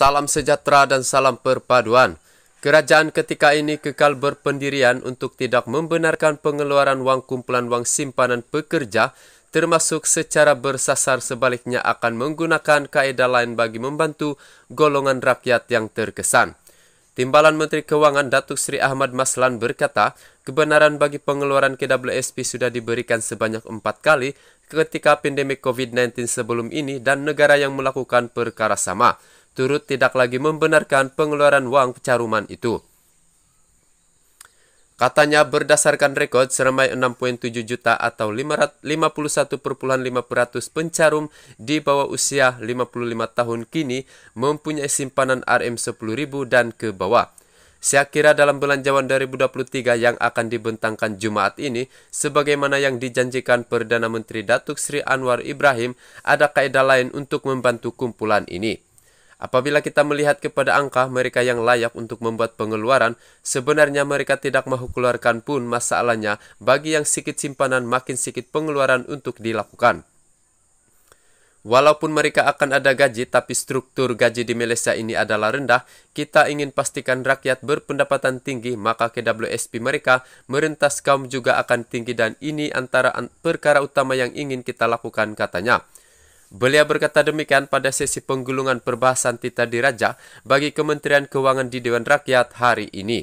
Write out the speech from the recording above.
salam sejahtera dan salam perpaduan. Kerajaan ketika ini kekal berpendirian untuk tidak membenarkan pengeluaran uang kumpulan uang simpanan pekerja, termasuk secara bersasar sebaliknya akan menggunakan kaedah lain bagi membantu golongan rakyat yang terkesan. Timbalan Menteri Keuangan Datuk Sri Ahmad Maslan berkata, kebenaran bagi pengeluaran KWSP sudah diberikan sebanyak empat kali ketika pandemi COVID-19 sebelum ini dan negara yang melakukan perkara sama turut tidak lagi membenarkan pengeluaran uang pecaruman itu. Katanya berdasarkan rekod seramai 6.7 juta atau 51,5% pencarum di bawah usia 55 tahun kini mempunyai simpanan RM10.000 dan ke bawah. Saya kira dalam belanjawan 2023 yang akan dibentangkan Jumat ini, sebagaimana yang dijanjikan Perdana Menteri Datuk Sri Anwar Ibrahim, ada kaedah lain untuk membantu kumpulan ini. Apabila kita melihat kepada angka mereka yang layak untuk membuat pengeluaran, sebenarnya mereka tidak mau keluarkan pun masalahnya bagi yang sikit simpanan makin sikit pengeluaran untuk dilakukan. Walaupun mereka akan ada gaji, tapi struktur gaji di Malaysia ini adalah rendah. Kita ingin pastikan rakyat berpendapatan tinggi, maka KWSP mereka merentas kaum juga akan tinggi, dan ini antara perkara utama yang ingin kita lakukan, katanya. Beliau berkata demikian pada sesi penggulungan perbahasan Tita Diraja bagi Kementerian Keuangan di Dewan Rakyat hari ini.